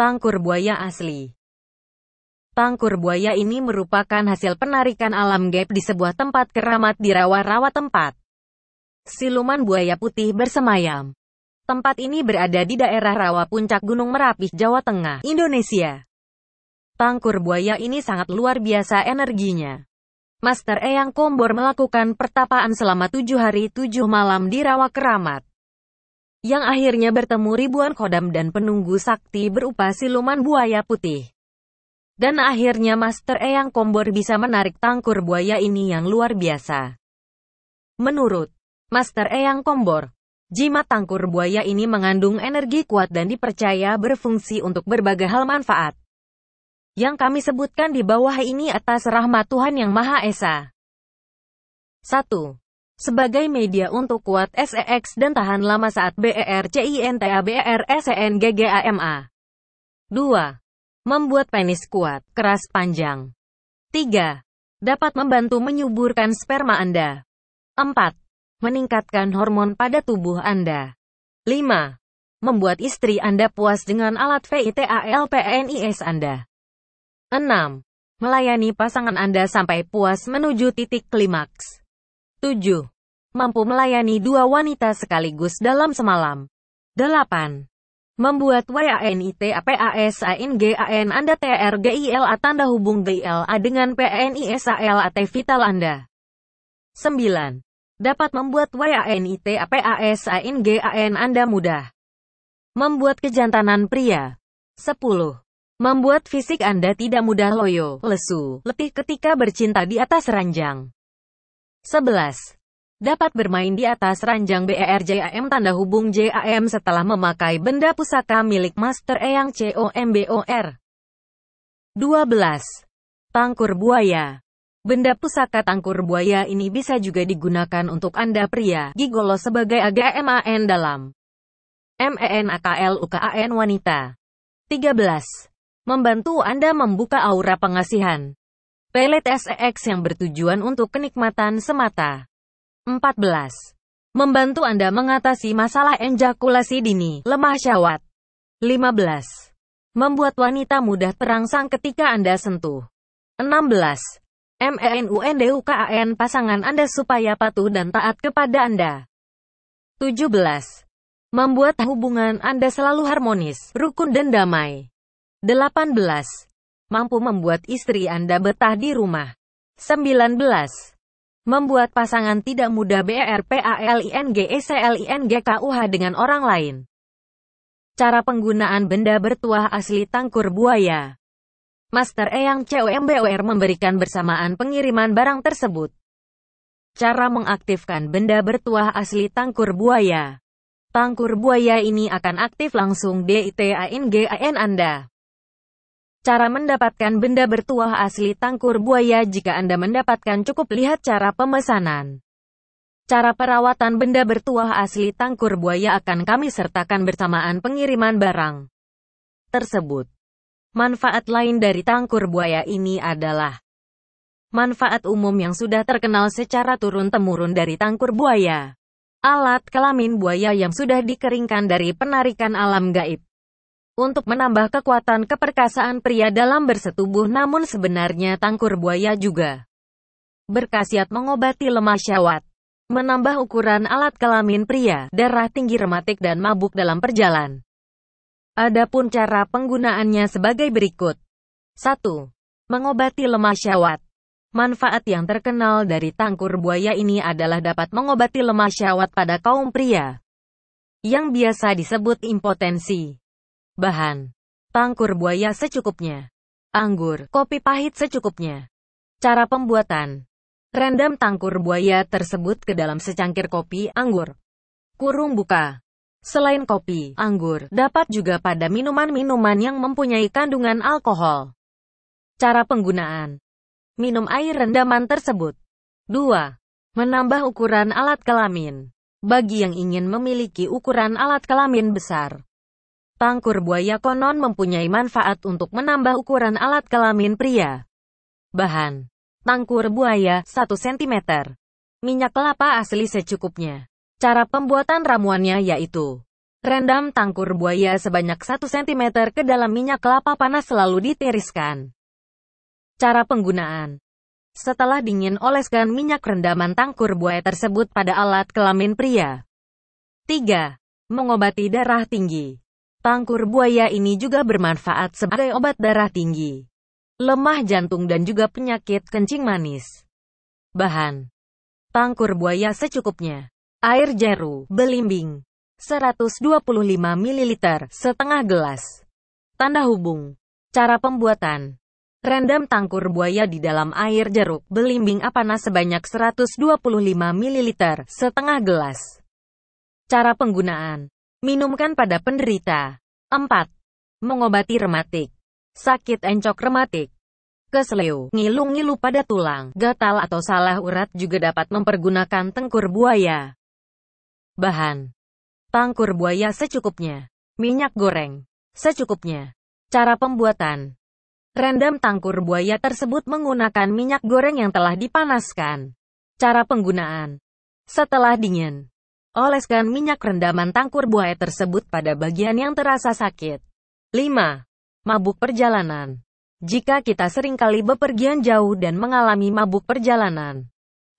Tangkur buaya asli Tangkur buaya ini merupakan hasil penarikan alam gap di sebuah tempat keramat di rawa-rawa tempat. Siluman buaya putih bersemayam. Tempat ini berada di daerah rawa puncak Gunung Merapi, Jawa Tengah, Indonesia. Tangkur buaya ini sangat luar biasa energinya. Master Eyang Kombor melakukan pertapaan selama tujuh hari tujuh malam di rawa keramat yang akhirnya bertemu ribuan kodam dan penunggu sakti berupa siluman buaya putih. Dan akhirnya Master Eyang Kombor bisa menarik tangkur buaya ini yang luar biasa. Menurut Master Eyang Kombor, jimat tangkur buaya ini mengandung energi kuat dan dipercaya berfungsi untuk berbagai hal manfaat. Yang kami sebutkan di bawah ini atas rahmat Tuhan Yang Maha Esa. 1 sebagai media untuk kuat SEX dan tahan lama saat BERCINTABERSENGGAMA. 2. E e membuat penis kuat, keras panjang. 3. Dapat membantu menyuburkan sperma Anda. 4. Meningkatkan hormon pada tubuh Anda. 5. Membuat istri Anda puas dengan alat VITALPNIS Anda. 6. Melayani pasangan Anda sampai puas menuju titik klimaks. 7. Mampu melayani dua wanita sekaligus dalam semalam. 8. Membuat WANITAPASANGAN Anda TRGIL tanda hubung GILA dengan PNISALAT vital Anda. 9. Dapat membuat WANITAPASANGAN Anda mudah. Membuat kejantanan pria. 10. Membuat fisik Anda tidak mudah loyo, lesu, letih ketika bercinta di atas ranjang. 11. Dapat bermain di atas ranjang BERJAM tanda hubung JAM setelah memakai benda pusaka milik Master Eyang COMBOR. 12. Tangkur buaya. Benda pusaka tangkur buaya ini bisa juga digunakan untuk Anda pria, gigolo sebagai AGMAN dalam MENAKLUKAN wanita. 13. Membantu Anda membuka aura pengasihan. Pelet SEX yang bertujuan untuk kenikmatan semata. 14. Membantu Anda mengatasi masalah ejakulasi dini, lemah syawat. 15. Membuat wanita mudah terangsang ketika Anda sentuh. 16. MENUNDUKAN pasangan Anda supaya patuh dan taat kepada Anda. 17. Membuat hubungan Anda selalu harmonis, rukun dan damai. 18 mampu membuat istri Anda betah di rumah. 19. Membuat pasangan tidak mudah BERPALINGECLINGKUH dengan orang lain. Cara penggunaan benda bertuah asli tangkur buaya. Master E yang COMBOR memberikan bersamaan pengiriman barang tersebut. Cara mengaktifkan benda bertuah asli tangkur buaya. Tangkur buaya ini akan aktif langsung DITANGAN Anda. Cara mendapatkan benda bertuah asli tangkur buaya jika Anda mendapatkan cukup lihat cara pemesanan. Cara perawatan benda bertuah asli tangkur buaya akan kami sertakan bersamaan pengiriman barang tersebut. Manfaat lain dari tangkur buaya ini adalah manfaat umum yang sudah terkenal secara turun-temurun dari tangkur buaya. Alat kelamin buaya yang sudah dikeringkan dari penarikan alam gaib untuk menambah kekuatan keperkasaan pria dalam bersetubuh namun sebenarnya tangkur buaya juga berkhasiat mengobati lemah syawat, menambah ukuran alat kelamin pria, darah tinggi rematik dan mabuk dalam perjalan. Adapun cara penggunaannya sebagai berikut. 1. Mengobati lemah syawat. Manfaat yang terkenal dari tangkur buaya ini adalah dapat mengobati lemah syawat pada kaum pria yang biasa disebut impotensi. Bahan. Tangkur buaya secukupnya. Anggur, kopi pahit secukupnya. Cara pembuatan. Rendam tangkur buaya tersebut ke dalam secangkir kopi anggur. Kurung buka. Selain kopi, anggur dapat juga pada minuman-minuman yang mempunyai kandungan alkohol. Cara penggunaan. Minum air rendaman tersebut. 2. Menambah ukuran alat kelamin. Bagi yang ingin memiliki ukuran alat kelamin besar, Tangkur buaya konon mempunyai manfaat untuk menambah ukuran alat kelamin pria. Bahan Tangkur buaya 1 cm Minyak kelapa asli secukupnya Cara pembuatan ramuannya yaitu Rendam tangkur buaya sebanyak 1 cm ke dalam minyak kelapa panas selalu ditiriskan. Cara penggunaan Setelah dingin oleskan minyak rendaman tangkur buaya tersebut pada alat kelamin pria. 3. Mengobati darah tinggi Tangkur buaya ini juga bermanfaat sebagai obat darah tinggi, lemah jantung dan juga penyakit kencing manis. Bahan Tangkur buaya secukupnya Air jeruk belimbing 125 ml, setengah gelas Tanda hubung Cara pembuatan Rendam tangkur buaya di dalam air jeruk belimbing apanas sebanyak 125 ml, setengah gelas. Cara penggunaan Minumkan pada penderita. 4. Mengobati rematik. Sakit encok rematik. Kesleo, ngilu-ngilu pada tulang, gatal atau salah urat juga dapat mempergunakan tengkur buaya. Bahan. Tangkur buaya secukupnya. Minyak goreng. Secukupnya. Cara pembuatan. Rendam tangkur buaya tersebut menggunakan minyak goreng yang telah dipanaskan. Cara penggunaan. Setelah dingin, Oleskan minyak rendaman tangkur buaya tersebut pada bagian yang terasa sakit. 5. Mabuk perjalanan Jika kita seringkali bepergian jauh dan mengalami mabuk perjalanan,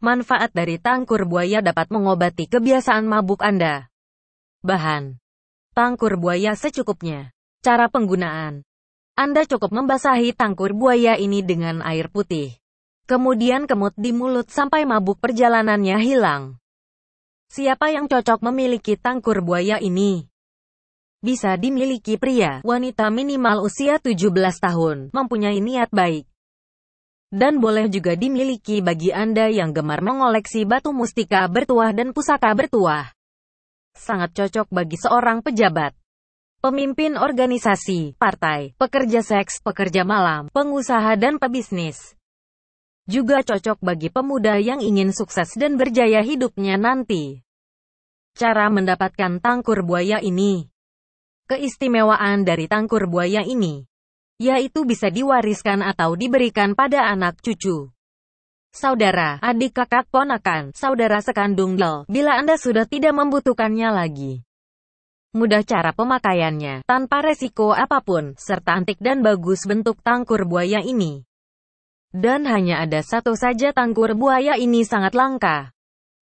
manfaat dari tangkur buaya dapat mengobati kebiasaan mabuk Anda. Bahan Tangkur buaya secukupnya Cara penggunaan Anda cukup membasahi tangkur buaya ini dengan air putih. Kemudian kemut di mulut sampai mabuk perjalanannya hilang. Siapa yang cocok memiliki tangkur buaya ini? Bisa dimiliki pria, wanita minimal usia 17 tahun, mempunyai niat baik. Dan boleh juga dimiliki bagi Anda yang gemar mengoleksi batu mustika bertuah dan pusaka bertuah. Sangat cocok bagi seorang pejabat, pemimpin organisasi, partai, pekerja seks, pekerja malam, pengusaha dan pebisnis juga cocok bagi pemuda yang ingin sukses dan berjaya hidupnya nanti. Cara mendapatkan tangkur buaya ini Keistimewaan dari tangkur buaya ini, yaitu bisa diwariskan atau diberikan pada anak cucu saudara, adik kakak ponakan, saudara sekandung del, bila Anda sudah tidak membutuhkannya lagi. Mudah cara pemakaiannya, tanpa resiko apapun, serta antik dan bagus bentuk tangkur buaya ini. Dan hanya ada satu saja tangkur buaya ini sangat langka.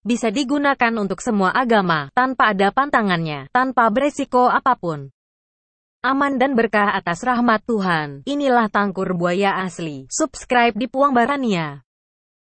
Bisa digunakan untuk semua agama, tanpa ada pantangannya, tanpa beresiko apapun. Aman dan berkah atas rahmat Tuhan, inilah tangkur buaya asli. Subscribe di Puang Barania.